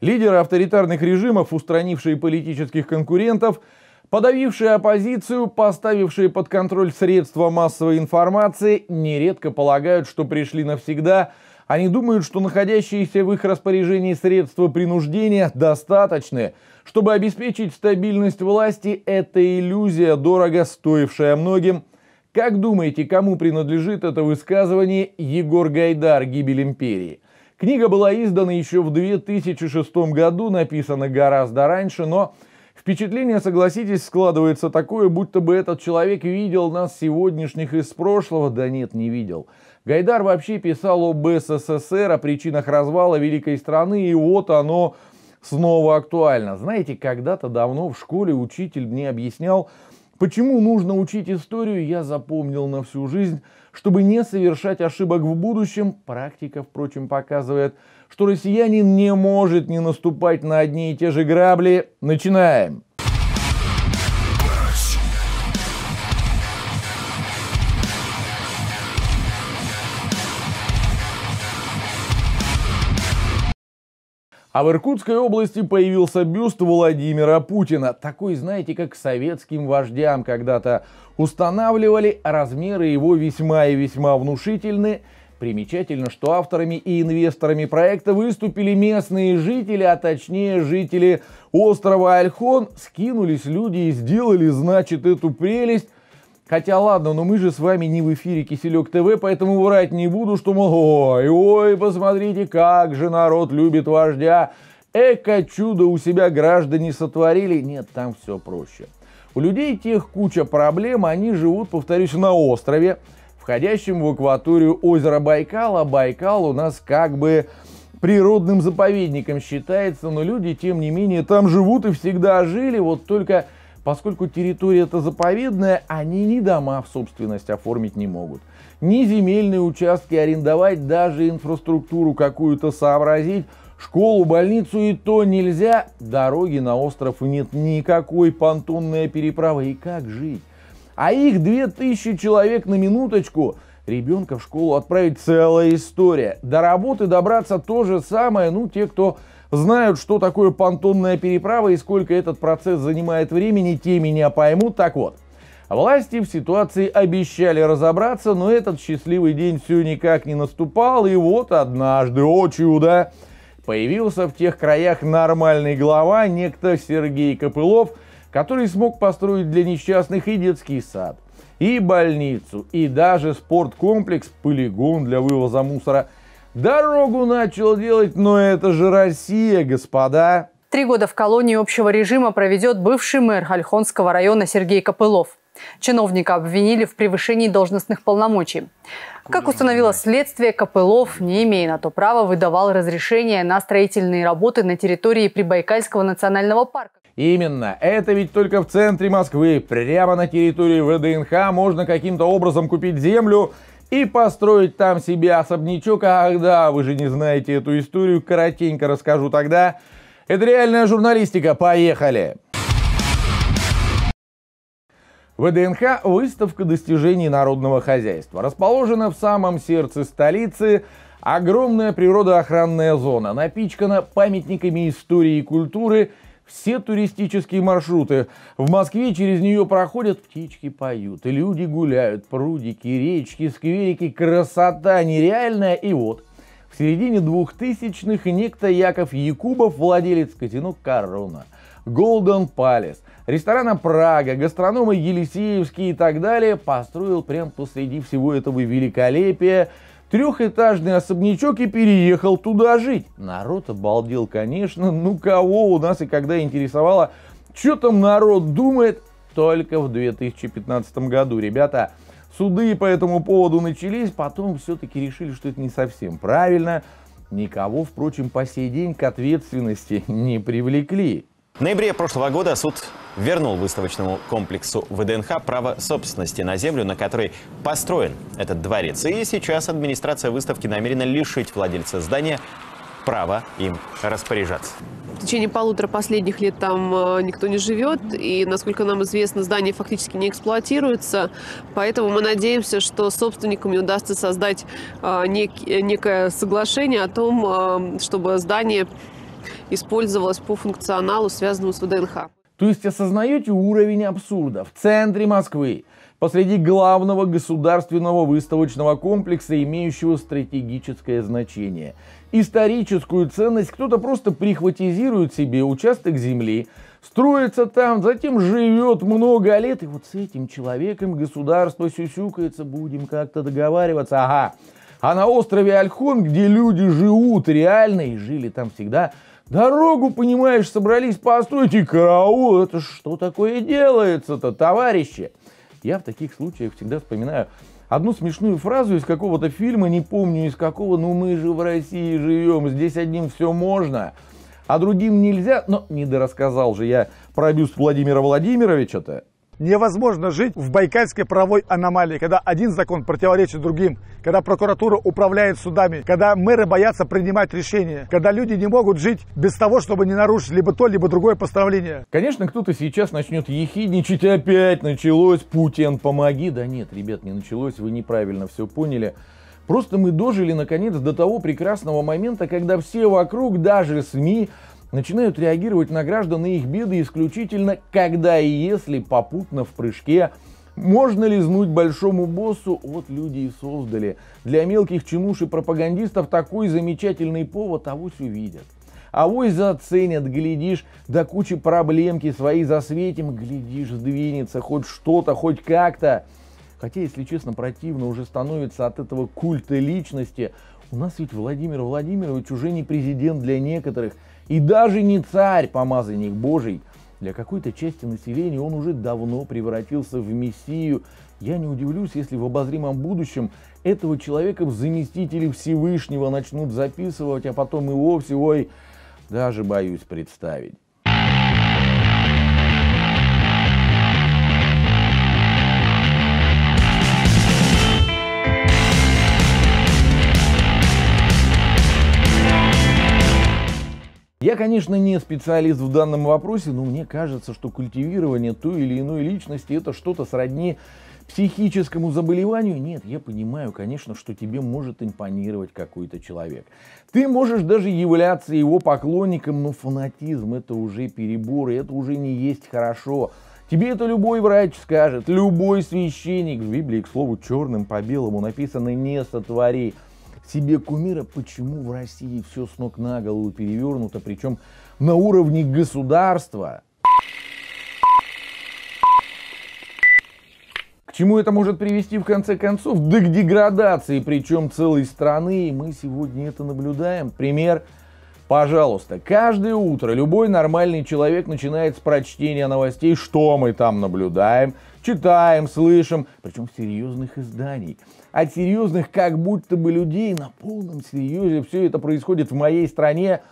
Лидеры авторитарных режимов, устранившие политических конкурентов, подавившие оппозицию, поставившие под контроль средства массовой информации, нередко полагают, что пришли навсегда. Они думают, что находящиеся в их распоряжении средства принуждения достаточны, чтобы обеспечить стабильность власти. Это иллюзия, дорого стоившая многим. Как думаете, кому принадлежит это высказывание Егор Гайдар «Гибель империи»? Книга была издана еще в 2006 году, написана гораздо раньше, но Впечатление, согласитесь, складывается такое, будто бы этот человек видел нас сегодняшних из прошлого. Да нет, не видел. Гайдар вообще писал об СССР, о причинах развала великой страны, и вот оно снова актуально. Знаете, когда-то давно в школе учитель мне объяснял, Почему нужно учить историю, я запомнил на всю жизнь. Чтобы не совершать ошибок в будущем, практика, впрочем, показывает, что россиянин не может не наступать на одни и те же грабли. Начинаем! А в Иркутской области появился бюст Владимира Путина. Такой, знаете, как советским вождям когда-то устанавливали, размеры его весьма и весьма внушительны. Примечательно, что авторами и инвесторами проекта выступили местные жители, а точнее жители острова Альхон. Скинулись люди и сделали, значит, эту прелесть Хотя ладно, но мы же с вами не в эфире Киселек ТВ, поэтому врать не буду, что мол, ой, ой, посмотрите, как же народ любит вождя. Эко-чудо у себя граждане сотворили. Нет, там все проще. У людей тех куча проблем, они живут, повторюсь, на острове, входящем в акваторию озера Байкал, а Байкал у нас как бы природным заповедником считается, но люди, тем не менее, там живут и всегда жили. Вот только Поскольку территория это заповедная, они ни дома в собственность оформить не могут, ни земельные участки арендовать, даже инфраструктуру какую-то сообразить, Школу, больницу и то нельзя. Дороги на остров нет никакой, понтонная переправы. И как жить? А их 2000 человек на минуточку. Ребенка в школу отправить целая история. До работы добраться то же самое, ну, те, кто знают, что такое понтонная переправа и сколько этот процесс занимает времени, те меня поймут. Так вот, Власти в ситуации обещали разобраться, но этот счастливый день все никак не наступал, и вот однажды, о чудо, появился в тех краях нормальный глава, некто Сергей Копылов, который смог построить для несчастных и детский сад, и больницу, и даже спорткомплекс, полигон для вывоза мусора – Дорогу начал делать, но это же Россия, господа. Три года в колонии общего режима проведет бывший мэр Хальхонского района Сергей Копылов. Чиновника обвинили в превышении должностных полномочий. Как установило следствие, Копылов, не имея на то права, выдавал разрешение на строительные работы на территории Прибайкальского национального парка. Именно. Это ведь только в центре Москвы. Прямо на территории ВДНХ можно каким-то образом купить землю и построить там себе особнячок. Ах да, вы же не знаете эту историю, коротенько расскажу тогда. Это реальная журналистика, поехали! ВДНХ – выставка достижений народного хозяйства. Расположена в самом сердце столицы, огромная природоохранная зона, напичкана памятниками истории и культуры – все туристические маршруты. В Москве через нее проходят, птички поют, люди гуляют, прудики, речки, скверики, красота нереальная. И вот, в середине двухтысячных некто Яков Якубов, владелец казино «Корона», Голден Palace, ресторана «Прага», гастрономы «Елисеевский» и так далее, построил прямо посреди всего этого великолепия трехэтажный особнячок и переехал туда жить. Народ обалдел, конечно, ну кого у нас и когда интересовало, что там народ думает, только в 2015 году, ребята. Суды по этому поводу начались, потом все-таки решили, что это не совсем правильно. Никого, впрочем, по сей день к ответственности не привлекли. В ноябре прошлого года суд вернул выставочному комплексу ВДНХ право собственности на землю, на которой построен этот дворец. И сейчас администрация выставки намерена лишить владельца здания права им распоряжаться. В течение полутора последних лет там э, никто не живет, и, насколько нам известно, здание фактически не эксплуатируется, поэтому мы надеемся, что собственниками удастся создать э, некое соглашение о том, э, чтобы здание использовалась по функционалу, связанному с ВДНХ. То есть осознаете уровень абсурда в центре Москвы, посреди главного государственного выставочного комплекса, имеющего стратегическое значение. Историческую ценность кто-то просто прихватизирует себе участок земли, строится там, затем живет много лет, и вот с этим человеком государство сюсюкается, будем как-то договариваться. Ага, а на острове Альхон, где люди живут реально и жили там всегда, дорогу, понимаешь, собрались, построить и караул, это что такое делается-то, товарищи? Я в таких случаях всегда вспоминаю одну смешную фразу из какого-то фильма, не помню из какого, но «Ну, мы же в России живем, здесь одним все можно, а другим нельзя, но не дорассказал же я про бюст Владимира Владимировича-то. Невозможно жить в байкальской правовой аномалии, когда один закон противоречит другим, когда прокуратура управляет судами, когда мэры боятся принимать решения, когда люди не могут жить без того, чтобы не нарушить либо то, либо другое постановление. Конечно, кто-то сейчас начнет ехидничать, опять началось, Путин, помоги. Да нет, ребят, не началось, вы неправильно все поняли. Просто мы дожили, наконец, до того прекрасного момента, когда все вокруг, даже СМИ, начинают реагировать на граждан и их беды исключительно, когда и если попутно в прыжке можно лизнуть большому боссу? Вот люди и создали. Для мелких чинуш и пропагандистов такой замечательный повод авось увидят. Авось заценят, глядишь, до да кучи проблемки свои засветим, глядишь, сдвинется хоть что-то, хоть как-то. Хотя, если честно, противно уже становится от этого культа личности. У нас ведь Владимир Владимирович уже не президент для некоторых – и даже не царь, помазанник Божий, для какой-то части населения он уже давно превратился в мессию. Я не удивлюсь, если в обозримом будущем этого человека в заместители Всевышнего начнут записывать, а потом и вовсе, ой, даже боюсь представить. конечно, не специалист в данном вопросе, но мне кажется, что культивирование той или иной личности это что-то сродни психическому заболеванию? Нет, я понимаю, конечно, что тебе может импонировать какой-то человек. Ты можешь даже являться его поклонником, но фанатизм это уже перебор, и это уже не есть хорошо. Тебе это любой врач скажет, любой священник. В Библии, к слову, черным по белому написано «не сотвори» себе кумира, почему в России все с ног на голову перевернуто, причем на уровне государства. К чему это может привести в конце концов? Да к деградации, причем целой страны. И мы сегодня это наблюдаем. Пример – Пожалуйста, каждое утро любой нормальный человек начинает с прочтения новостей, что мы там наблюдаем, читаем, слышим, причем серьезных изданий. От серьезных как будто бы людей на полном серьезе все это происходит в моей стране.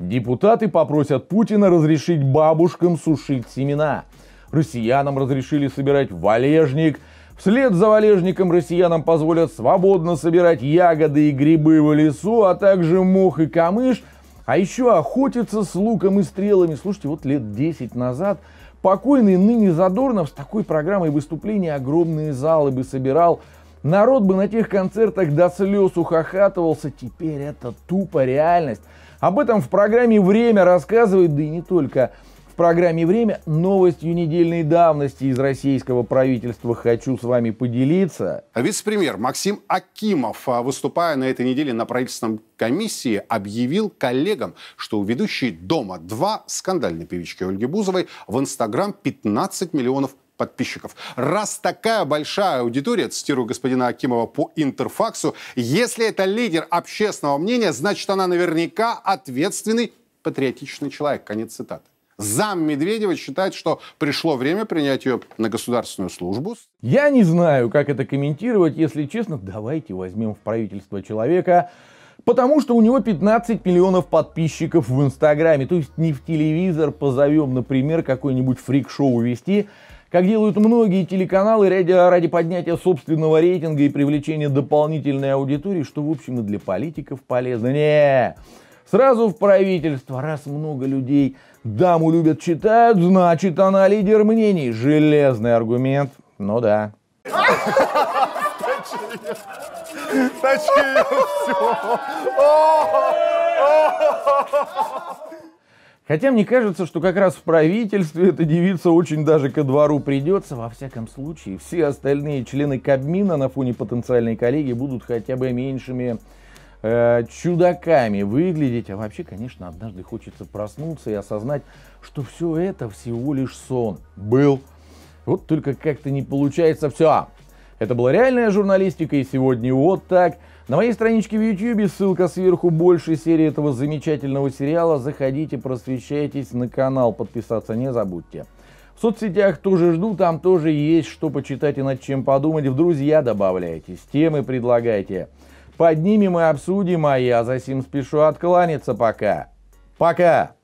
Депутаты попросят Путина разрешить бабушкам сушить семена. Россиянам разрешили собирать валежник. Вслед за валежником россиянам позволят свободно собирать ягоды и грибы в лесу, а также мох и камыш – а еще охотиться с луком и стрелами. Слушайте, вот лет 10 назад покойный ныне Задорнов с такой программой выступления огромные залы бы собирал. Народ бы на тех концертах до слез ухахатывался. Теперь это тупо реальность. Об этом в программе «Время» рассказывает, да и не только программе «Время» новостью недельной давности из российского правительства хочу с вами поделиться. Вице-премьер Максим Акимов, а, выступая на этой неделе на правительственном комиссии, объявил коллегам, что у ведущей «Дома-2» скандальной певички Ольги Бузовой в Инстаграм 15 миллионов подписчиков. Раз такая большая аудитория, цитирую господина Акимова по интерфаксу, если это лидер общественного мнения, значит она наверняка ответственный патриотичный человек. Конец цитаты. Зам Медведева считает, что пришло время принять ее на государственную службу. Я не знаю, как это комментировать, если честно. Давайте возьмем в правительство человека, Потому что у него 15 миллионов подписчиков в Инстаграме. То есть не в телевизор позовем, например, какой-нибудь фрик-шоу вести, как делают многие телеканалы ради, ради поднятия собственного рейтинга и привлечения дополнительной аудитории, что, в общем, и для политиков полезно. Не, сразу в правительство, раз много людей Даму любят читать, значит она лидер мнений. Железный аргумент. Ну да. Хотя мне кажется, что как раз в правительстве эта девица очень даже ко двору придется. Во всяком случае, все остальные члены Кабмина на фоне потенциальной коллеги будут хотя бы меньшими Э, чудаками выглядеть. А вообще, конечно, однажды хочется проснуться и осознать, что все это всего лишь сон. Был. Вот только как-то не получается все. А, это была реальная журналистика, и сегодня вот так. На моей страничке в YouTube ссылка сверху Большей серии этого замечательного сериала. Заходите, просвещайтесь на канал, подписаться не забудьте. В соцсетях тоже жду, там тоже есть что почитать и над чем подумать. В друзья добавляйтесь, темы предлагайте. Поднимем мы обсудим, а я за сим спешу откланяться пока. Пока!